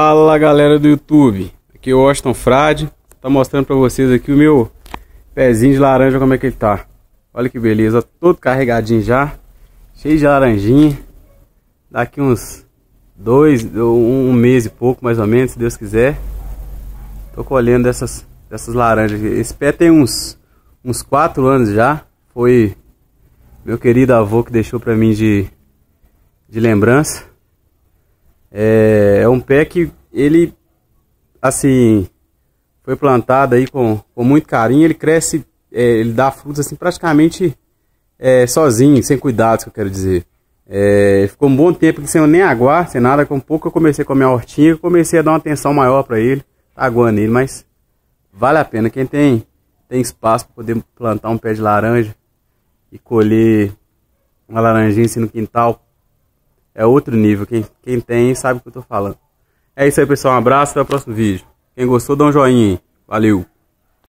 Fala galera do YouTube, aqui é o Austin Frade, tá mostrando pra vocês aqui o meu pezinho de laranja, como é que ele tá. Olha que beleza, todo carregadinho já, cheio de laranjinha, daqui uns dois, um, um mês e pouco mais ou menos, se Deus quiser. Tô colhendo essas, essas laranjas, esse pé tem uns, uns quatro anos já, foi meu querido avô que deixou pra mim de, de lembrança. É, é um pé que ele, assim, foi plantado aí com, com muito carinho. Ele cresce, é, ele dá frutos assim praticamente é, sozinho, sem cuidados, que eu quero dizer. É, ficou um bom tempo que sem eu nem aguar, sem nada. Com pouco eu comecei com a minha hortinha, comecei a dar uma atenção maior para ele, tá aguando ele, mas vale a pena. Quem tem, tem espaço para poder plantar um pé de laranja e colher uma laranjinha assim no quintal, é outro nível. Quem, quem tem sabe o que eu tô falando. É isso aí, pessoal. Um abraço, até o próximo vídeo. Quem gostou, dá um joinha. Valeu!